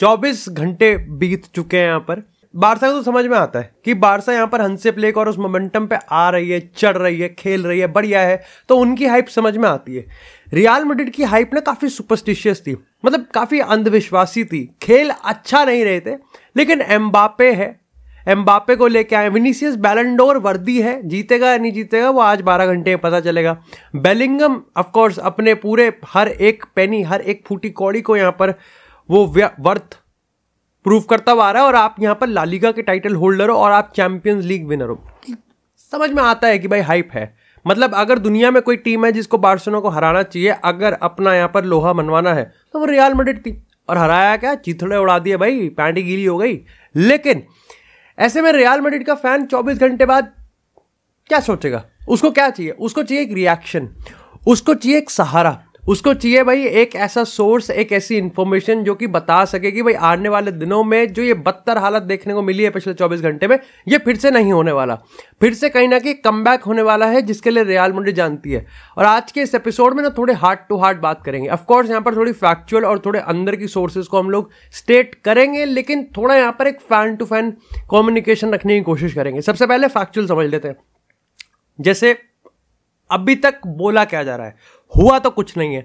चौबीस घंटे बीत चुके हैं यहाँ पर बारसा को तो समझ में आता है कि बारसा यहाँ पर हंसे प्लेक और उस मोमेंटम पे आ रही है चढ़ रही है खेल रही है बढ़िया है तो उनकी हाइप समझ में आती है रियाल मेड्रिड की हाइप ना काफ़ी सुपरस्टिशियस थी मतलब काफ़ी अंधविश्वासी थी खेल अच्छा नहीं रहे थे लेकिन एम्बापे है एम्बापे को लेके आए विनीसियस बैलेंडोर वर्दी है जीतेगा या नहीं जीतेगा वो आज 12 घंटे में पता चलेगा बेलिंगम ऑफकोर्स अपने पूरे हर एक पेनी हर एक फूटी कौड़ी को यहाँ पर वो वर्थ प्रूव करता हुआ रहा है और आप यहाँ पर लालिगा के टाइटल होल्डर हो और आप चैंपियंस लीग विनर हो समझ में आता है कि भाई हाइप है मतलब अगर दुनिया में कोई टीम है जिसको बार्सिलोना को हराना चाहिए अगर अपना यहाँ पर लोहा मनवाना है तो वो रियाल मेडिट थी और हराया क्या चीथड़े उड़ा दिए भाई पैंटी गीली हो गई लेकिन ऐसे में रियाल मेडिट का फैन 24 घंटे बाद क्या सोचेगा उसको क्या चाहिए उसको चाहिए एक रिएक्शन उसको चाहिए एक सहारा उसको चाहिए भाई एक ऐसा सोर्स एक ऐसी इन्फॉर्मेशन जो कि बता सके कि भाई आने वाले दिनों में जो ये बदतर हालत देखने को मिली है पिछले 24 घंटे में ये फिर से नहीं होने वाला फिर से कहीं ना कहीं कम होने वाला है जिसके लिए रियाल मुंडी जानती है और आज के इस एपिसोड में ना थोड़े हार्ट टू हार्ट बात करेंगे अफकोर्स यहाँ पर थोड़ी फैक्चुअल और थोड़े अंदर की सोर्सेज को हम लोग स्टेट करेंगे लेकिन थोड़ा यहाँ पर एक फैन टू फैन कम्युनिकेशन रखने की कोशिश करेंगे सबसे पहले फैक्चुअल समझ लेते हैं जैसे अभी तक बोला क्या जा रहा है हुआ तो कुछ नहीं है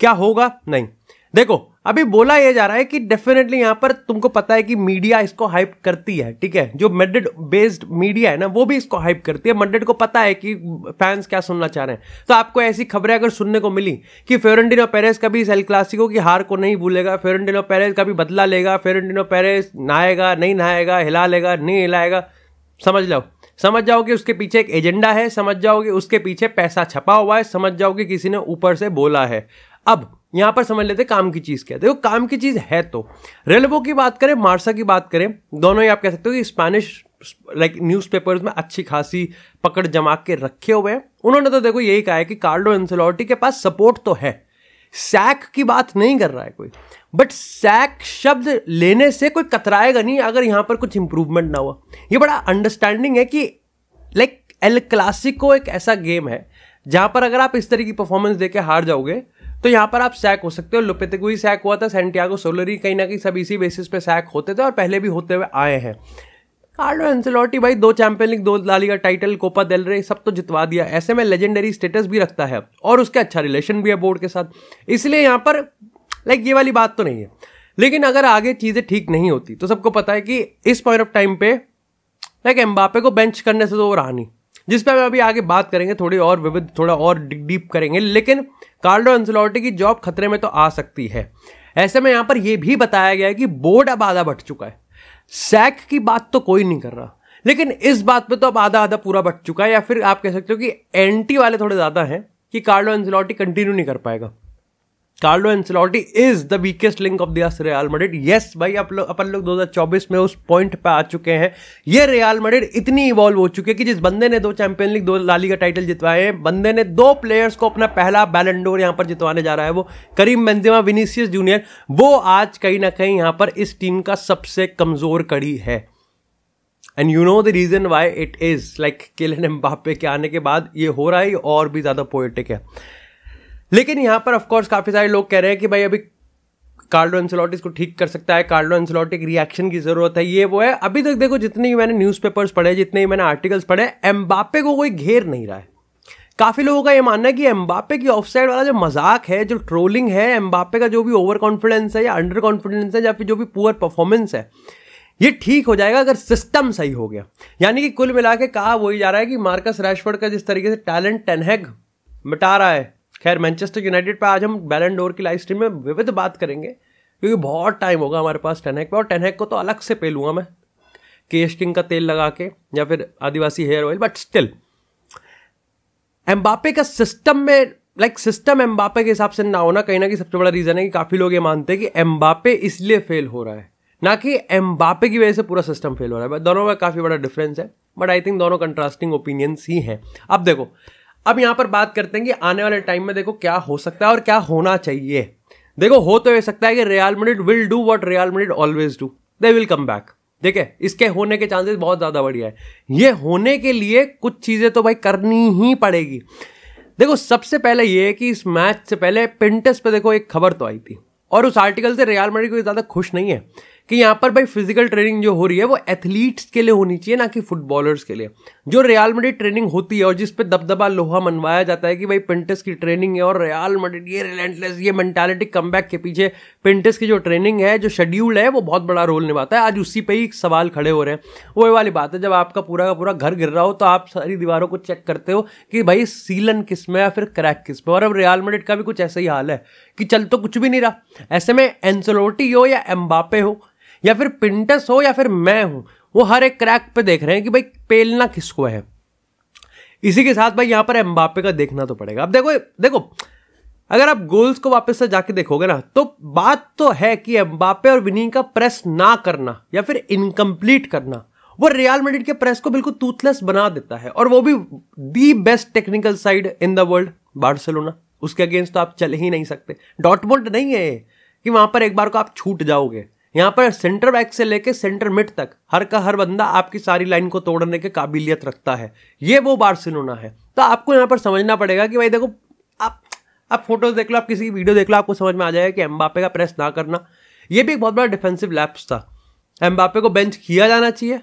क्या होगा नहीं देखो अभी बोला यह जा रहा है कि डेफिनेटली यहां पर तुमको पता है कि मीडिया इसको हाइप करती है ठीक है जो मेडेड बेस्ड मीडिया है ना वो भी इसको हाइप करती है मेडेड को पता है कि फैंस क्या सुनना चाह रहे हैं तो आपको ऐसी खबरें अगर सुनने को मिली कि फेरेंडिनो पेरेस कभी भी सेल क्लासिको की हार को नहीं भूलेगा फेरेंडिनो पेरेस कभी बदला लेगा फेरेंडिनो पेरेस नहाएगा नहीं नहाएगा हिला लेगा नहीं हिलाएगा समझ लो समझ जाओगे उसके पीछे एक एजेंडा है समझ जाओगे उसके पीछे पैसा छपा हुआ है समझ जाओगे किसी ने ऊपर से बोला है अब यहां पर समझ लेते काम की चीज़ क्या देखो काम की चीज़ है तो रेलवो की बात करें मार्सा की बात करें दोनों ही आप कह सकते हो कि स्पैनिश लाइक न्यूज़पेपर्स में अच्छी खासी पकड़ जमा के रखे हुए हैं उन्होंने तो देखो यही कहा है कि कार्डो एंसेलोटी के पास सपोर्ट तो है सैक की बात नहीं कर रहा है कोई बट सैक शब्द लेने से कोई कतराएगा नहीं अगर यहाँ पर कुछ इंप्रूवमेंट ना हुआ ये बड़ा अंडरस्टैंडिंग है कि लाइक एल क्लासिको एक ऐसा गेम है जहाँ पर अगर आप इस तरह की परफॉर्मेंस देके हार जाओगे तो यहाँ पर आप सैक हो सकते हो ही सैक हुआ था सेंटियागो सोलरी कहीं ना कहीं सब इसी बेसिस पे सैक होते थे और पहले भी होते हुए आए हैं कार्लो एंसेलोटी भाई दो चैंपियन लीग दो का टाइटल कोपा दल रहे सब तो जितवा दिया ऐसे में लेजेंडरी स्टेटस भी रखता है और उसका अच्छा रिलेशन भी है बोर्ड के साथ इसलिए यहाँ पर लाइक ये वाली बात तो नहीं है लेकिन अगर आगे चीज़ें ठीक नहीं होती तो सबको पता है कि इस पॉइंट ऑफ टाइम पे लाइक एम्बापे को बेंच करने से तो वो रहा नहीं जिस पर हम अभी आगे बात करेंगे थोड़ी और विविध थोड़ा और डीप करेंगे लेकिन कार्लो एंसलोटी की जॉब खतरे में तो आ सकती है ऐसे में यहाँ पर यह भी बताया गया है कि बोर्ड अब आधा बढ़ चुका है सैक की बात तो कोई नहीं कर रहा लेकिन इस बात पे तो अब आधा आधा पूरा बट चुका है या फिर आप कह सकते हो कि एंटी वाले थोड़े ज़्यादा हैं कि कार्लो एंजलॉटी कंटिन्यू नहीं कर पाएगा Carlo Ancelotti is the weakest link of this Real Madrid yes भाई आप लोग अपन लोग 2024 में उस पॉइंट पे आ चुके हैं ये रियाल मड्रिड इतनी इवॉल्व हो चुकी है कि जिस बंदे ने दो चैंपियन लीग दो लाली का टाइटल जितवाए हैं बंदे ने दो प्लेयर्स को अपना पहला बैलेंडोर यहाँ पर जितवाने जा रहा है वो करीम मंजिमा विनीसियस जूनियर वो आज कहीं ना कहीं यहाँ पर इस टीम का सबसे कमजोर कड़ी है and you know the reason why it is like Kylian Mbappe के आने के बाद ये हो रहा है और भी ज़्यादा पोएटिक है लेकिन यहाँ पर ऑफकोर्स काफ़ी सारे लोग कह रहे हैं कि भाई अभी कार्लो एंसलॉट इसको ठीक कर सकता है कार्लो एंसलॉट एक रिएक्शन की जरूरत है ये वो है अभी तक देखो जितने ही मैंने न्यूज़पेपर्स पढ़े जितने ही मैंने आर्टिकल्स पढ़े एम्बापे को कोई घेर नहीं रहा है काफ़ी लोगों का ये मानना है कि एम्बापे की ऑफ साइड वाला जो मजाक है जो ट्रोलिंग है एम्बापे का जो भी ओवर कॉन्फिडेंस है या अंडर कॉन्फिडेंस है या फिर जो भी पुअर परफॉर्मेंस है ये ठीक हो जाएगा अगर सिस्टम सही हो गया यानी कि कुल मिला के कहा वही जा रहा है कि मार्कस रैशफर्ड का जिस तरीके से टैलेंट टेनहेग मिटा रहा है खैर मैनचेस्टर यूनाइटेड पर आज हम बैलेंडोर की लाइव स्ट्रीम में विविध बात करेंगे क्योंकि बहुत टाइम होगा हमारे पास टेनहेक पर और टेनहेक को तो अलग से पे लूँगा मैं केश किंग का तेल लगा के या फिर आदिवासी hair oil but still Mbappe का सिस्टम में लाइक सिस्टम एम्बापे के हिसाब से ना होना कहीं ना कहीं सबसे बड़ा रीज़न है कि काफ़ी लोग ये मानते हैं कि एम्बापे इसलिए फेल हो रहा है ना कि एम्बापे की वजह से पूरा सिस्टम फेल हो रहा है दोनों में काफ़ी बड़ा डिफरेंस है बट आई थिंक दोनों कंट्रास्टिंग ओपिनियंस ही हैं अब देखो अब यहाँ पर बात करते हैं कि आने वाले टाइम में देखो क्या हो सकता है और क्या होना चाहिए देखो हो तो ये सकता है कि Real Madrid will do what Real Madrid always do they will come back ठीक है इसके होने के चांसेस बहुत ज़्यादा बढ़िया है ये होने के लिए कुछ चीज़ें तो भाई करनी ही पड़ेगी देखो सबसे पहले ये है कि इस मैच से पहले पिंटस पे देखो एक खबर तो आई थी और उस आर्टिकल से रियल मेडिक कोई ज़्यादा खुश नहीं है कि यहाँ पर भाई फिजिकल ट्रेनिंग जो हो रही है वो एथलीट्स के लिए होनी चाहिए ना कि फुटबॉलर्स के लिए जो रियाल मडी ट्रेनिंग होती है और जिस पे दबदबा लोहा मनवाया जाता है कि भाई पिंटस की ट्रेनिंग है और रियाल मडी ये रिलेंटलेस ये मेंटालिटी कम के पीछे पिंटस की जो ट्रेनिंग है जो शेड्यूल है वो बहुत बड़ा रोल निभाता है आज उसी पर ही सवाल खड़े हो रहे हैं वो वाली बात है जब आपका पूरा का पूरा घर गिर रहा हो तो आप सारी दीवारों को चेक करते हो कि भाई सीलन किस में या फिर क्रैक किस में और अब रियाल मडिट का भी कुछ ऐसा ही हाल है कि चल तो कुछ भी नहीं रहा ऐसे में एंसोलोटी हो या एम्बापे हो या फिर पिंटस हो या फिर मैं हूं वो हर एक क्रैक पे देख रहे हैं कि भाई पेलना किसको है इसी के साथ भाई यहां पर एम्बापे का देखना तो पड़ेगा अब देखो देखो अगर आप गोल्स को वापस से जाके देखोगे ना तो बात तो है कि एम्बापे और विनी का प्रेस ना करना या फिर इनकम्प्लीट करना वो रियल मेडिट के प्रेस को बिल्कुल टूथलेस बना देता है और वो भी the best technical side in the world Barcelona उसके अगेंस्ट तो आप चल ही नहीं सकते डॉटमोल्ट नहीं है कि वहां पर एक बार को आप छूट जाओगे यहाँ पर सेंटर बैक से लेके सेंटर मिड तक हर का हर बंदा आपकी सारी लाइन को तोड़ने के काबिलियत रखता है ये वो बार सिनोना है तो आपको यहाँ पर समझना पड़ेगा कि भाई देखो आप आप फोटोज देख लो आप किसी की वीडियो देख लो आपको समझ में आ जाएगा कि एम्बापे का प्रेस ना करना ये भी एक बहुत बड़ा डिफेंसिव लैप्स था एम्बापे को बेंच किया जाना चाहिए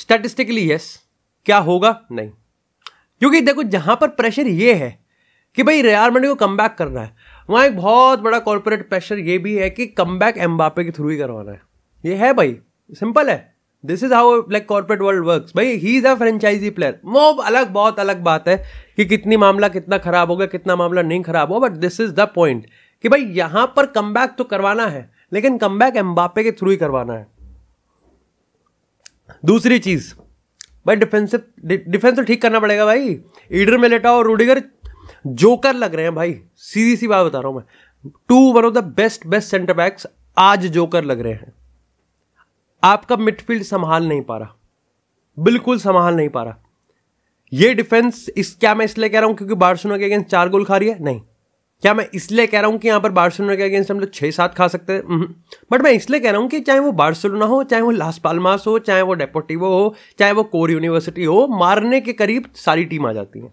स्टैटिस्टिकली यस क्या होगा नहीं क्योंकि देखो जहां पर प्रेशर ये है कि भाई रेयार मंडी को कम बैक करना है वहाँ एक बहुत बड़ा कॉरपोरेट प्रेशर ये भी है कि कम बैक एम्बापे के थ्रू ही करवाना है ये है भाई सिंपल है this is how like corporate world work भाई he is a franchise player वो अलग बहुत अलग बात है कि कितनी मामला कितना खराब हो गया कितना मामला नहीं खराब होगा but this is the point कि भाई यहां पर कम बैक तो करवाना है लेकिन कम बैक एम्बापे के थ्रू ही करवाना है दूसरी चीज भाई डिफेंसिव डिफेंस तो ठीक करना पड़ेगा भाई ईडर में लेटा और रूडिगर जोकर लग रहे हैं भाई सीधी सी बात बता रहा हूं मैं to one of the best best centre backs आज जोकर लग रहे हैं आपका मिडफील्ड संभाल नहीं पा रहा बिल्कुल संभाल नहीं पा रहा ये डिफेंस इस क्या मैं इसलिए कह रहा हूं क्योंकि बार्सिलोना के अगेंस्ट चार गोल खा रही है नहीं क्या मैं इसलिए कह रहा हूं कि यहां पर बार्सिलोना के अगेंस्ट हम लोग छह सात खा सकते हैं बट हम्म। मैं इसलिए कह रहा हूं कि चाहे वो बार्सिलोना हो चाहे वो लास पालमास हो चाहे वो डेपोटिवो हो चाहे वो कोर यूनिवर्सिटी हो मारने के करीब सारी टीम आ जाती है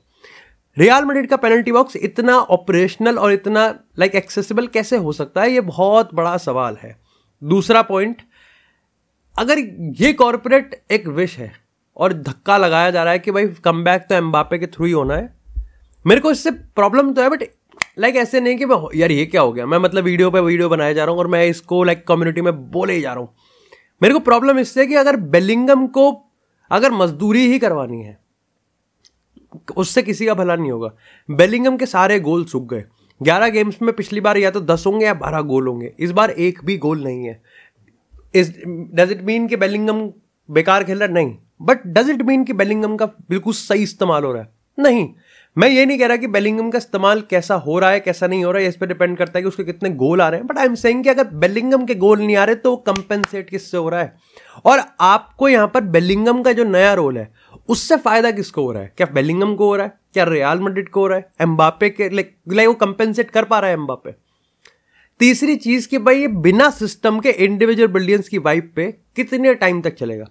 रियल मेडिट का पेनल्टी बॉक्स इतना ऑपरेशनल और इतना लाइक like, एक्सेसिबल कैसे हो सकता है ये बहुत बड़ा सवाल है दूसरा पॉइंट अगर ये कॉरपोरेट एक विश है और धक्का लगाया जा रहा है कि भाई कम बैक तो एम्बापे के थ्रू ही होना है मेरे को इससे प्रॉब्लम तो है बट लाइक like, ऐसे नहीं कि यार ये क्या हो गया मैं मतलब वीडियो पे वीडियो बनाए जा रहा हूँ और मैं इसको लाइक like, कम्युनिटी में बोले ही जा रहा हूँ मेरे को प्रॉब्लम इससे कि अगर बेलिंगम को अगर मजदूरी ही करवानी है उससे किसी का भला नहीं होगा बेलिंगम के सारे गोल सूख गए ग्यारह गेम्स में पिछली बार या तो दस होंगे या बारह गोल होंगे इस बार एक भी गोल नहीं है इस डज इट मीन कि बेलिंगम बेकार खेल रहा नहीं बट डज इट मीन कि बेलिंगम का बिल्कुल सही इस्तेमाल हो रहा है नहीं मैं ये नहीं कह रहा कि बेलिंगम का इस्तेमाल कैसा हो रहा है कैसा नहीं हो रहा है इस पर डिपेंड करता है कि उसके कितने गोल आ रहे हैं बट आई एम सेइंग कि अगर बेलिंगम के गोल नहीं आ रहे तो वो कंपेंसेट किससे हो रहा है और आपको यहाँ पर बेलिंगम का जो नया रोल है उससे फायदा किसको हो रहा है क्या बेलिंगम को हो रहा है क्या रियाल मंडिट को हो रहा है एम्बापे के लाइक लाइक वो कंपेंसेट कर पा रहा है एम्बापे तीसरी चीज कि भाई ये बिना सिस्टम के इंडिविजुअल ब्रिलियंस की वाइप पे कितने टाइम तक चलेगा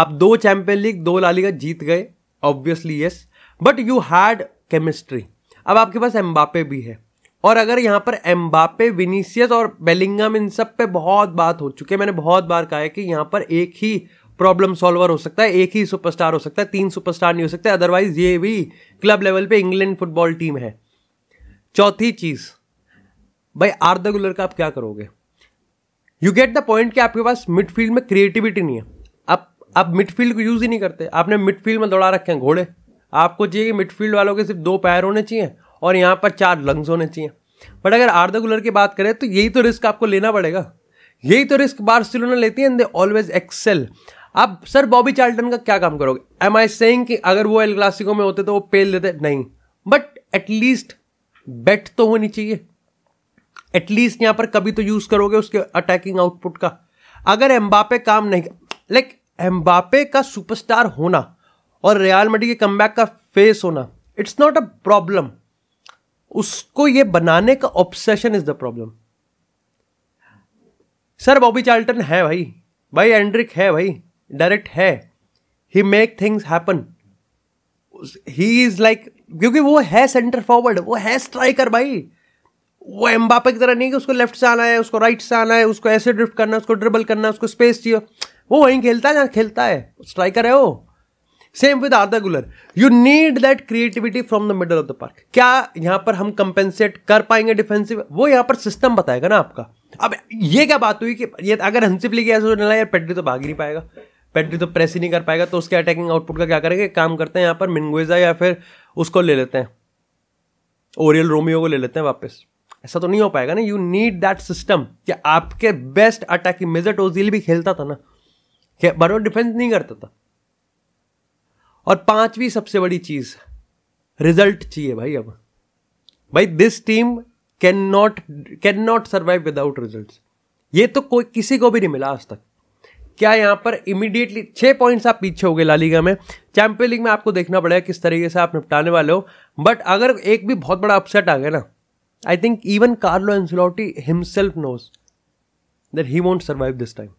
आप दो चैंपियन लीग दो लालीगा जीत गए obviously yes but you had chemistry अब आपके पास एम्बापे भी है और अगर यहाँ पर एम्बापे विनीसियस और बेलिंगम इन सब पे बहुत बात हो चुकी है मैंने बहुत बार कहा है कि यहाँ पर एक ही प्रॉब्लम सॉल्वर हो सकता है एक ही सुपरस्टार हो सकता है तीन सुपरस्टार नहीं हो सकते अदरवाइज ये भी क्लब लेवल पे इंग्लैंड फुटबॉल टीम है चौथी चीज भाई आर्दा गुलर का आप क्या करोगे यू गेट द पॉइंट कि आपके पास मिडफील्ड में क्रिएटिविटी नहीं है आप आप मिडफील्ड को यूज़ ही नहीं करते आपने मिडफील्ड में दौड़ा रखे हैं घोड़े आपको चाहिए कि मिडफील्ड वालों के सिर्फ दो पैर होने चाहिए और यहाँ पर चार लंग्स होने चाहिए बट अगर आर्दा गुलर की बात करें तो यही तो रिस्क आपको लेना पड़ेगा यही तो रिस्क बार्सिलोना लेती है एंड दे ऑलवेज एक्सेल अब सर बॉबी चार्ल्टन का क्या काम करोगे एम आई सेइंग कि अगर वो एल क्लासिको में होते तो वो पेल देते नहीं बट एटलीस्ट बेट तो होनी चाहिए एटलीस्ट यहां पर कभी तो यूज करोगे उसके अटैकिंग आउटपुट का अगर एम्बापे काम नहीं लाइक एम्बापे का सुपरस्टार होना और रियाल मडी के कम का फेस होना इट्स नॉट अ प्रॉब्लम उसको ये बनाने का obsession is the problem sir Bobby Charlton है भाई भाई एंड्रिक है भाई डायरेक्ट है he make things happen he is like क्योंकि वो है सेंटर फॉरवर्ड वो है स्ट्राइकर भाई वो एम्बापे की तरह नहीं कि उसको लेफ्ट से आना है उसको राइट से आना है उसको ऐसे ड्रिफ्ट करना है उसको ड्रिबल करना है उसको स्पेस चाहिए वो वहीं खेलता है जहाँ खेलता है स्ट्राइकर है वो same with Arda Guler you need that creativity from the middle of the park क्या यहाँ पर हम कंपेंसेट कर पाएंगे डिफेंसिव वो यहाँ पर सिस्टम बताएगा ना आपका अब ये क्या बात हुई कि ये अगर हंसी प्ली किया यार पेड्री तो भाग नहीं पाएगा पेंट्री तो प्रेस ही नहीं कर पाएगा तो उसके अटैकिंग आउटपुट का क्या करेंगे काम करते हैं यहाँ पर मिनगुएजा या फिर उसको ले लेते हैं ओरियल रोमियो को ले लेते हैं वापस ऐसा तो नहीं हो पाएगा ना यू नीड दैट सिस्टम कि आपके बेस्ट अटैकिंग मेजर ओजील भी खेलता था ना बरो डिफेंस नहीं करता था और पांचवी सबसे बड़ी चीज रिजल्ट चाहिए भाई अब भाई this team can not can not survive without result ये तो कोई किसी को भी नहीं मिला आज तक क्या यहाँ पर इमीडिएटली छः पॉइंट्स आप पीछे हो गए लालीगा में चैंपियन लीग में आपको देखना पड़ेगा किस तरीके से आप निपटाने वाले हो बट अगर एक भी बहुत बड़ा अपसेट आ गया ना I think even Carlo Ancelotti himself knows that he won't survive this time